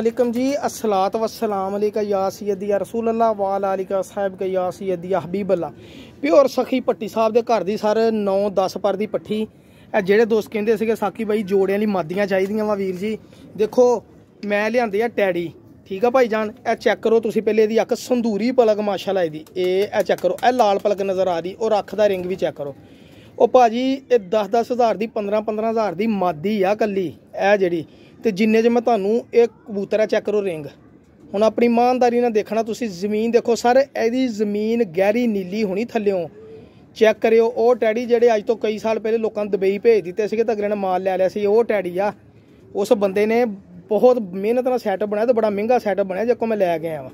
ਅਲੈਕਮ ਜੀ ਅਸਲਾਤ ਵਸਲਾਮ ਅਲੈਕਾ ਯਾ या रसूल अल्लाह वाल ਅਲਿਕਾ ਸਾਹਿਬ का ਯਾ सैदी या हबीब ਪਿਓਰ ਸਖੀ ਪੱਟੀ ਸਾਹਿਬ ਦੇ ਘਰ ਦੀ ਸਰ 9 10 ਪਰ ਦੀ ਪੱਠੀ ਇਹ ਜਿਹੜੇ ਦੋਸਤ ਕਹਿੰਦੇ ਸੀਗੇ ਸਾਕੀ ਬਾਈ ਜੋੜਿਆਂ ਲਈ ਮਾਦੀਆਂ ਚਾਹੀਦੀਆਂ ਵਾ ਵੀਰ ਜੀ ਦੇਖੋ ਮੈਂ ਲਿਆਂਦੇ ਆ ਟੈਡੀ ਠੀਕ ਆ ਭਾਈ ਜਾਨ ਇਹ ਚੈੱਕ ਕਰੋ ਤੁਸੀਂ ਪਹਿਲੇ ਇਹਦੀ ਅੱਖ ਸੰਧੂਰੀ ਪਲਕ ਮਾਸ਼ਾਅੱਲਾ ਇਹਦੀ ਇਹ ਇਹ ਚੈੱਕ ਕਰੋ ਇਹ ਲਾਲ ਪਲਕ ਨਜ਼ਰ ਆ ਰਹੀ ਔਰ ਅੱਖ ਦਾ ਰਿੰਗ ਵੀ ਚੈੱਕ ਕਰੋ ਉਹ ਭਾਜੀ ਇਹ 10 10000 ਦੀ 15 15000 ਦੀ ਮਾਦੀ ਆ ਕੱਲੀ ਇਹ ਜਿਹੜੀ ਤੇ ਜਿੰਨੇ ਜੇ ਮੈਂ ਤੁਹਾਨੂੰ ਇਹ ਕਬੂਤਰ ਆ ਚੈੱਕ ਕਰੋ ਰਿੰਗ ਹੁਣ ਆਪਣੀ ਇਮਾਨਦਾਰੀ ਨਾਲ ਦੇਖਣਾ ਤੁਸੀਂ ਜ਼ਮੀਨ ਦੇਖੋ ਸਰ ਇਹਦੀ ਜ਼ਮੀਨ ਗਹਿਰੀ ਨੀਲੀ ਹੋਣੀ ਥੱਲਿਓਂ ਚੈੱਕ ਕਰਿਓ ਉਹ ਟੈਡੀ ਜਿਹੜੇ ਅੱਜ ਤੋਂ ਕਈ ਸਾਲ ਪਹਿਲੇ ਲੋਕਾਂ ਨੂੰ ਦੁਬਈ ਭੇਜ ਦਿੱਤੇ ਸੀਗੇ ਤਾਂ ਅਗਲੇ ਨੇ ਮਾਲ ਲੈ ਲਿਆ ਸੀ ਉਹ ਟੈਡੀ ਆ ਉਸ ਬੰਦੇ ਨੇ ਬਹੁਤ ਮਿਹਨਤ ਨਾਲ ਸੈਟਅਪ ਬਣਾਇਆ ਤੇ ਬੜਾ ਮਹਿੰਗਾ ਸੈਟਅਪ ਬਣਾਇਆ ਜਿੱਕੋ ਮੈਂ ਲੈ ਕੇ ਆਇਆ ਹਾਂ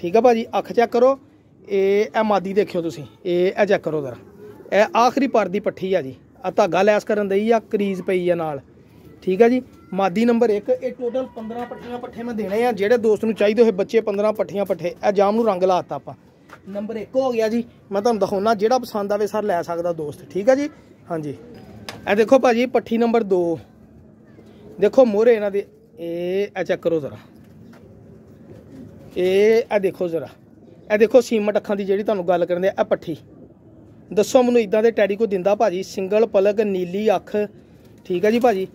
ਠੀਕ ਆ ਭਾਜੀ ਅੱਖ ਚੈੱਕ ਕਰੋ ਇਹ ਇਹ ਮਾਦੀ ਦੇਖਿਓ ਤੁਸੀਂ ਇਹ ਇਹ ਚੈੱਕ ਕਰੋ ਜ਼ਰਾ ਇਹ ਆਖਰੀ ਪਰ ਦੀ ਪੱਠੀ ਆ ਜੀ ਆ ਧਾਗਾ ਲੈਸ ਕਰਨ ਦਈ ਆ ਕਰੀਜ਼ ਪਈ ਆ ਨਾਲ ਠੀਕ ਆ ਜੀ ਮਾਦੀ ਨੰਬਰ 1 ਇਹ ਟੋਟਲ 15 ਪੱਠੀਆਂ ਪੱਠੇ ਮੈਂ ਦੇਣੇ ਆ ਜਿਹੜੇ ਦੋਸਤ ਨੂੰ ਚਾਹੀਦੇ ਹੋਏ ਬੱਚੇ 15 ਪੱਠੀਆਂ ਪੱਠੇ ਇਹ ਜਾਮ ਨੂੰ ਰੰਗ ਲਾਤਾ ਆਪਾਂ ਨੰਬਰ 1 ਹੋ ਗਿਆ ਜੀ ਮੈਂ ਤੁਹਾਨੂੰ ਦਿਖਾਉਣਾ ਜਿਹੜਾ ਪਸੰਦ ਆਵੇ ਸਰ ਲੈ ਸਕਦਾ ਦੋਸਤ ਠੀਕ ਆ ਜੀ ਹਾਂਜੀ ਇਹ ਦੇਖੋ ਭਾਜੀ ਪੱਠੀ ਨੰਬਰ 2 ਦੇਖੋ ਮੋਰੇ ਇਹਨਾਂ ਦੇ ਇਹ ਆ ਚੈੱਕ ਕਰੋ ਜ਼ਰਾ ਇਹ ਆ ਦੇਖੋ ਜ਼ਰਾ ਇਹ ਦੇਖੋ ਸੀਮਟ ਅੱਖਾਂ ਦੀ ਜਿਹੜੀ ਤੁਹਾਨੂੰ ਗੱਲ ਕਰਨ ਦੇ ਆ ਪੱਠੀ ਦੱਸੋ ਮੈਨੂੰ ਇਦਾਂ ਦੇ ਟੈਡੀ ਕੋ ਦਿੰਦਾ ਭਾਜੀ ਸਿੰਗਲ ਪਲਗ ਨੀਲੀ ਅੱਖ ਠੀਕ ਆ ਜੀ ਭਾਜੀ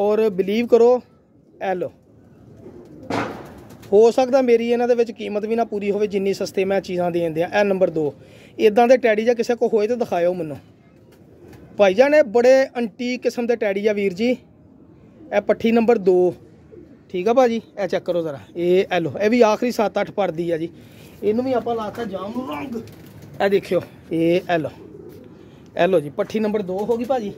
ਔਰ ਬਲੀਵ ਕਰੋ ਐ ਲੋ ਹੋ ਸਕਦਾ ਮੇਰੀ ਇਹਨਾਂ ਦੇ ਵਿੱਚ ਕੀਮਤ ਵੀ ਨਾ ਪੂਰੀ ਹੋਵੇ ਜਿੰਨੀ ਸਸਤੇ ਮੈਂ ਚੀਜ਼ਾਂ ਦੇ ਦਿੰਦੇ ਆ ਇਹ ਨੰਬਰ 2 ਇਦਾਂ ਦੇ ਟੈਡੀ ਜਾਂ ਕਿਸੇ ਕੋ ਹੋਏ ਤਾਂ ਦਿਖਾਇਓ ਮੈਨੂੰ ਜਾਨ ਇਹ ਬੜੇ ਐਂਟੀਕ ਕਿਸਮ ਦੇ ਟੈਡੀ ਆ ਵੀਰ ਜੀ ਇਹ ਪੱਠੀ ਨੰਬਰ 2 ਠੀਕ ਆ ਭਾਜੀ ਇਹ ਚੈੱਕ ਕਰੋ ਜ਼ਰਾ ਇਹ ਐ ਲੋ ਇਹ ਵੀ ਆਖਰੀ 7-8 ਪਰਦੀ ਆ ਜੀ ਇਹਨੂੰ ਵੀ ਆਪਾਂ ਲਾਤਾ ਜਾਮ ਨੂੰ ਰੰਗ ਇਹ ਦੇਖਿਓ ਇਹ ਐ ਲੋ ਐ ਲੋ ਜੀ ਪੱਠੀ ਨੰਬਰ 2 ਹੋ ਗਈ ਭਾਜੀ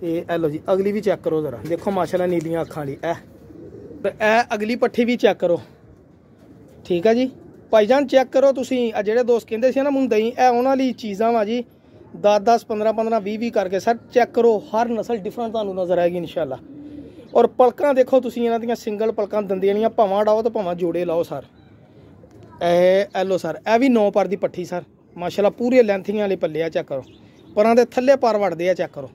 ਤੇ ਇਹ ਲਓ ਜੀ ਅਗਲੀ ਵੀ ਚੈੱਕ ਕਰੋ ਜ਼ਰਾ ਦੇਖੋ ਮਾਸ਼ਾਅੱਲਾ ਨੀਲੀਆਂ ਅੱਖਾਂ ਵਾਲੀ ਇਹ ਤੇ ਇਹ ਅਗਲੀ ਪੱਠੀ ਵੀ ਚੈੱਕ ਕਰੋ ਠੀਕ ਆ ਜੀ ਭਾਈਜਾਨ ਚੈੱਕ ਕਰੋ ਤੁਸੀਂ ਆ ਜਿਹੜੇ ਦੋਸਤ ਕਹਿੰਦੇ ਸੀ ਨਾ ਮੁੰਦਈ ਇਹ ਉਹਨਾਂ ਲਈ ਚੀਜ਼ਾਂ ਵਾ ਜੀ 10 10 15 15 20 20 ਕਰਕੇ ਸਰ ਚੈੱਕ ਕਰੋ ਹਰ ਨਸਲ ਡਿਫਰੈਂਟ ਤੁਹਾਨੂੰ ਨਜ਼ਰ ਆਏਗੀ ਇਨਸ਼ਾਅੱਲਾ ਔਰ ਪਲਕਾਂ ਦੇਖੋ ਤੁਸੀਂ ਇਹਨਾਂ ਦੀਆਂ ਸਿੰਗਲ ਪਲਕਾਂ ਦੰਦੀਆਂ ਵਾਲੀਆਂ ਭਾਵਾਂ ਡਾਓ ਤੇ ਭਾਵਾਂ ਜੋੜੇ ਲਾਓ ਸਰ ਇਹ ਐਲੋ ਸਰ ਇਹ ਵੀ 9 ਪਰ ਦੀ ਪੱਠੀ ਸਰ ਮਾਸ਼ਾਅੱਲਾ ਪੂਰੀ ਲੈਂਥੀਆਂ ਵਾਲੇ ਪੱਲੇ ਆ ਚੈੱਕ ਕਰੋ ਪਰਾਂ ਦੇ ਥੱਲੇ ਪਰ ਵੜਦੇ ਆ ਚੈੱਕ ਕਰੋ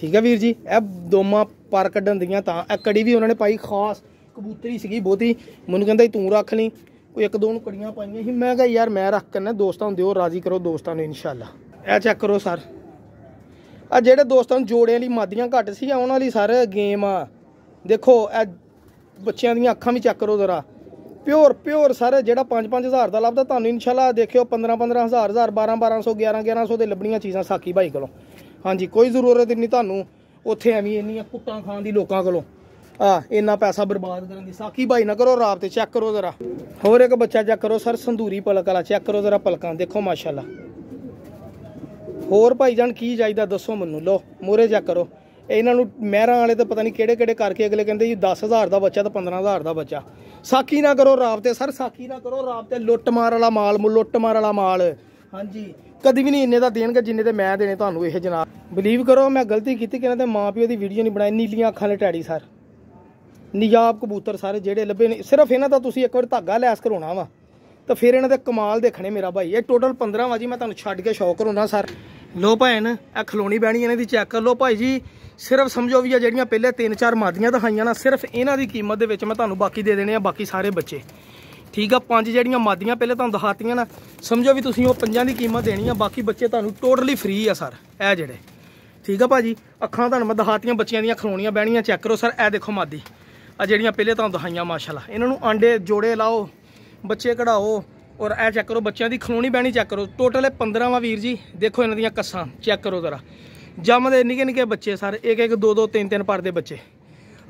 ਠੀਕ ਹੈ ਵੀਰ ਜੀ ਇਹ ਦੋਮਾ ਪਰ ਕੱਢਣ ਦੀਆਂ ਤਾਂ ਇਹ ਕੜੀ ਵੀ ਉਹਨਾਂ ਨੇ ਪਾਈ ਖਾਸ ਕਬੂਤਰੀ ਸੀਗੀ ਬਹੁਤੀ ਮੈਨੂੰ ਕਹਿੰਦਾ ਤੂੰ ਰੱਖ ਲਈ ਕੋਈ ਇੱਕ ਦੋ ਨੂੰ ਕੜੀਆਂ ਪਾਈਆਂ ਸੀ ਮੈਂ ਕਿਹਾ ਯਾਰ ਮੈਂ ਰੱਖ ਕਰਨਾ ਦੋਸਤਾਂ ਨੂੰ ਦਿਓ ਰਾਜ਼ੀ ਕਰੋ ਦੋਸਤਾਂ ਨੂੰ ਇਨਸ਼ਾਅੱਲਾ ਇਹ ਚੈੱਕ ਕਰੋ ਸਰ ਆ ਜਿਹੜੇ ਦੋਸਤਾਂ ਨੂੰ ਜੋੜਿਆਂ ਲਈ ਮਾਦੀਆਂ ਘੱਟ ਸੀ ਉਹਨਾਂ ਲਈ ਸਰ ਗੇਮ ਆ ਦੇਖੋ ਇਹ ਬੱਚਿਆਂ ਦੀਆਂ ਅੱਖਾਂ ਵੀ ਚੈੱਕ ਕਰੋ ਜ਼ਰਾ ਪਿਓਰ ਪਿਓਰ ਸਰ ਜਿਹੜਾ 5-5000 ਦਾ ਲੱਭਦਾ ਤੁਹਾਨੂੰ ਇਨਸ਼ਾਅੱਲਾ ਦੇਖਿਓ 15-15000 12-1200 11-1100 ਦੇ ਲੱਭਣੀਆਂ ਚੀਜ਼ਾਂ ਸਾਕੀ ਭਾਈ ਕੋਲੋਂ ਹਾਂਜੀ ਕੋਈ ਜ਼ਰੂਰਤ ਨਹੀਂ ਤੁਹਾਨੂੰ ਉੱਥੇ ਐਵੇਂ ਇੰਨੀਆਂ ਕੁੱਟਾਂ ਖਾਣ ਦੀ ਲੋਕਾਂ ਕੋਲੋਂ ਆ ਇੰਨਾ ਪੈਸਾ ਬਰਬਾਦ ਕਰਨ ਦੀ ਸਾਖੀ ਭਾਈ ਨਾ ਕਰੋ ਰਾਤ ਤੇ ਚੈੱਕ ਕਰੋ ਜ਼ਰਾ ਹੋਰ ਇੱਕ ਬੱਚਾ ਚੈੱਕ ਕਰੋ ਸਰ ਸੰਧੂਰੀ ਪਲਕ ਵਾਲਾ ਚੈੱਕ ਕਰੋ ਜ਼ਰਾ ਪਲਕਾਂ ਦੇਖੋ ਮਾਸ਼ਾਅੱਲਾ ਹੋਰ ਭਾਈ ਜਾਨ ਕੀ ਚਾਹੀਦਾ ਦੱਸੋ ਮੈਨੂੰ ਲੋ ਮੋਰੇ ਚੈੱਕ ਕਰੋ ਇਹਨਾਂ ਨੂੰ ਮਹਿਰਾਂ ਵਾਲੇ ਤਾਂ ਪਤਾ ਨਹੀਂ ਕਿਹੜੇ ਕਿਹੜੇ ਕਰਕੇ ਅਗਲੇ ਕਹਿੰਦੇ ਜੀ 10000 ਦਾ ਬੱਚਾ ਤੇ 15000 ਦਾ ਬੱਚਾ ਸਾਖੀ ਨਾ ਕਰੋ ਰਾਤ ਤੇ ਸਰ ਸਾਖੀ ਨਾ ਕਰੋ ਰਾਤ ਤੇ ਲੁੱਟ ਮਾਰ ਵਾਲਾ ਮਾਲ ਲੁੱਟ ਮਾਰ ਵਾਲਾ ਮਾਲ ਹਾਂਜੀ ਕਦੀ ਵੀ ਨਹੀਂ ਇੰਨੇ ਦਾ ਦੇਣਗੇ ਜਿੰਨੇ ਤੇ ਮੈਂ ਦੇਣੇ ਤੁਹਾਨੂੰ ਇਹ ਜਨਾਬ ਬਲੀਵ ਕਰੋ ਮੈਂ ਗਲਤੀ ਕੀਤੀ ਕਿ ਇਹਨਾਂ ਦੇ ਪਿਓ ਦੀ ਵੀਡੀਓ ਨਹੀਂ ਬਣਾਈ ਨੀਲੀਆਂ ਅੱਖਾਂ ਵਾਲੇ ਟੈਡੀ ਸਰ ਨਿਯਾਬ ਕਬੂਤਰ ਸਾਰੇ ਜਿਹੜੇ ਲੱਭੇ ਨੇ ਸਿਰਫ ਇਹਨਾਂ ਦਾ ਤੁਸੀਂ ਇੱਕ ਵਾਰ ਧਾਗਾ ਲੈਸ ਕਰਾਉਣਾ ਵਾ ਤਾਂ ਫਿਰ ਇਹਨਾਂ ਦੇ ਕਮਾਲ ਦੇਖਣੇ ਮੇਰਾ ਭਾਈ ਇਹ ਟੋਟਲ 15 ਵਾ ਜੀ ਮੈਂ ਤੁਹਾਨੂੰ ਛੱਡ ਕੇ ਸ਼ੌਕ ਕਰਾਉਣਾ ਸਰ ਲੋ ਭੈਣ ਇਹ ਖਲੋਣੀ ਬਹਿਣੀ ਇਹਨਾਂ ਦੀ ਚੈੱਕ ਕਰ ਲੋ ਭਾਈ ਜੀ ਸਿਰਫ ਸਮਝੋ ਵੀ ਆ ਜਿਹੜੀਆਂ ਪਹਿਲੇ 3-4 ਮਾਦੀਆਂ ਦਿਖਾਈਆਂ ਨਾ ਸਿਰਫ ਇਹਨਾਂ ਦੀ ਕੀਮਤ ਦੇ ਵਿੱਚ ਮੈਂ ਤੁਹਾਨੂੰ ਬਾਕੀ ਦੇ ਦੇਣੇ ਆ ਬਾਕੀ ਸਾਰੇ ਬੱਚੇ ਠੀਕ ਆ ਪੰਜ ਜਿਹੜੀਆਂ ਮਾਦੀਆਂ ਪਹਿਲੇ ਤੁਹਾਨੂੰ ਦਿਖਾਤੀਆਂ ਨਾ ਸਮਝੋ ਵੀ ਤੁਸੀਂ ਉਹ ਪੰਜਾਂ ਦੀ ਕੀਮਤ ਦੇਣੀ ਆ ਬਾਕੀ ਬੱਚੇ ਤੁਹਾਨੂੰ ਟੋਟਲੀ ਫ੍ਰੀ ਆ ਸਰ ਇਹ ਜਿਹੜੇ ਠੀਕ ਆ ਭਾਜੀ ਅੱਖਾਂ ਤੁਹਾਨੂੰ ਮੈਂ ਦਿਖਾਤੀਆਂ ਬੱਚਿਆਂ ਦੀਆਂ ਖਲੋਣੀਆਂ ਬਹਿਣੀਆਂ ਚੈੱਕ ਕਰੋ ਸਰ ਇਹ ਦੇਖੋ ਮਾਦੀ ਆ ਜਿਹੜੀਆਂ ਪਹਿਲੇ ਤੁਹਾਨੂੰ ਦਿਖਾਈਆਂ ਮਾਸ਼ਾਅੱਲਾ ਇਹਨਾਂ ਨੂੰ ਆਂਡੇ ਜੋੜੇ ਲਾਓ ਬੱਚੇ ਕਢਾਓ ਔਰ ਇਹ ਚੈੱਕ ਕਰੋ ਬੱਚਿਆਂ ਦੀ ਖਲੋਣੀ ਬਹਿਣੀ ਚੈੱਕ ਕਰੋ ਟੋਟਲ ਇਹ ਵਾਂ ਵੀਰ ਜੀ ਦੇਖੋ ਇਹਨਾਂ ਦੀਆਂ ਕੱਸਾਂ ਚੈੱਕ ਕਰੋ ਜ਼ਰਾ ਜੰਮਦੇ ਨਿੱਕੇ ਨਿੱਕੇ ਬੱਚੇ ਸਰ ਇੱਕ ਇੱਕ ਦੋ ਦੋ ਤਿੰਨ ਤਿੰਨ ਪਰ ਦੇ ਬੱਚੇ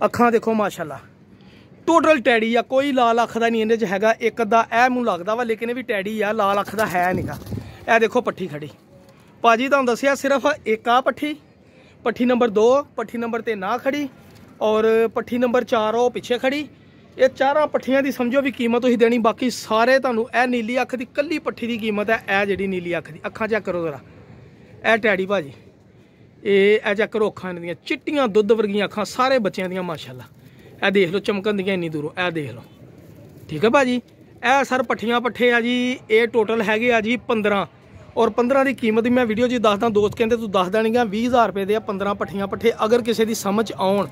ਅੱਖਾਂ ਦੇਖੋ ਮਾਸ਼ਾਅੱਲਾ ਟੋਟਲ ਟੈਡੀ ਆ ਕੋਈ ਲਾਲ ਅੱਖ ਦਾ ਨਹੀਂ ਇਹਦੇ 'ਚ ਹੈਗਾ ਇੱਕ ਦਾ ਇਹ ਮੂੰ ਲੱਗਦਾ ਵਾ ਲੇਕਿਨ ਇਹ ਵੀ ਟੈਡੀ ਆ ਲਾਲ ਅੱਖ ਦਾ ਹੈ ਨਹੀਂਗਾ ਇਹ ਦੇਖੋ ਪੱਠੀ ਖੜੀ ਪਾਜੀ ਤੁਹਾਨੂੰ ਦੱਸਿਆ ਸਿਰਫ ਇੱਕ ਆ ਪੱਠੀ ਪੱਠੀ ਨੰਬਰ 2 ਪੱਠੀ ਨੰਬਰ ਤੇ ਨਾ ਖੜੀ ਔਰ ਪੱਠੀ ਨੰਬਰ 4 ਉਹ ਪਿੱਛੇ ਖੜੀ ਇਹ ਚਾਰਾਂ ਪੱਠੀਆਂ ਦੀ ਸਮਝੋ ਵੀ ਕੀਮਤ ਤੁਸੀਂ ਦੇਣੀ ਬਾਕੀ ਸਾਰੇ ਤੁਹਾਨੂੰ ਇਹ ਨੀਲੀ ਅੱਖ ਦੀ ਕੱਲੀ ਪੱਠੀ ਦੀ ਕੀਮਤ ਹੈ ਇਹ ਜਿਹੜੀ ਨੀਲੀ ਅੱਖ ਦੀ ਅੱਖਾਂ ਚੈੱਕ ਕਰੋ ਜ਼ਰਾ ਇਹ ਟੈਡੀ ਭਾਜੀ ਇਹ ਇਹ ਚੈੱਕ ਕਰੋ ਅੱਖਾਂ ਦੀਆਂ ਚਿੱਟੀਆਂ ਦੁੱਧ ਵਰਗੀਆਂ ਅੱਖਾਂ ਸਾਰੇ ਬੱਚਿਆਂ ਦੀਆਂ ਮਾਸ਼ਾਅੱਲਾ ਇਹ ਦੇਖ ਲਓ ਚਮਕਣ ਦੀਆਂ ਇੰਨੀ ਦੂਰੋਂ ਇਹ ਦੇਖ ਲਓ ਠੀਕ ਹੈ ਭਾਜੀ ਇਹ ਸਰ ਪੱਠੀਆਂ ਪੱਠੇ ਆ ਜੀ ਇਹ ਟੋਟਲ ਹੈਗੇ ਆ ਜੀ 15 ਔਰ 15 ਦੀ ਕੀਮਤ ਵੀ ਮੈਂ ਵੀਡੀਓ ਜੀ ਦੱਸਦਾ ਦੋਸਤ ਕਹਿੰਦੇ ਤੂੰ ਦੱਸ ਦੇਣੀਆਂ 20000 ਰੁਪਏ ਦੇ ਆ 15 ਪੱਠੀਆਂ ਪੱਠੇ ਅਗਰ ਕਿਸੇ ਦੀ ਸਮਝ ਆਉਣ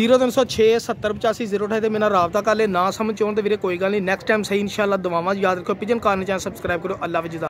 0306708508 ਤੇ ਮੇਰਾ ਰਾਬਤਾ ਕਰ ਲੈ ਨਾ ਸਮਝ ਆਉਣ ਤੇ ਵੀਰੇ ਕੋਈ ਗੱਲ ਨਹੀਂ ਨੈਕਸਟ ਟਾਈਮ ਸਹੀ ਇਨਸ਼ਾਅੱਲਾ ਦਵਾਵਾਂ ਯਾਦ ਰੱਖੋ ਪਿਜਨ ਕਾਰਨ ਚੈਨਲ ਸਬਸਕ੍ਰਾਈਬ ਕਰੋ ਅੱਲਾ ਵਜੀ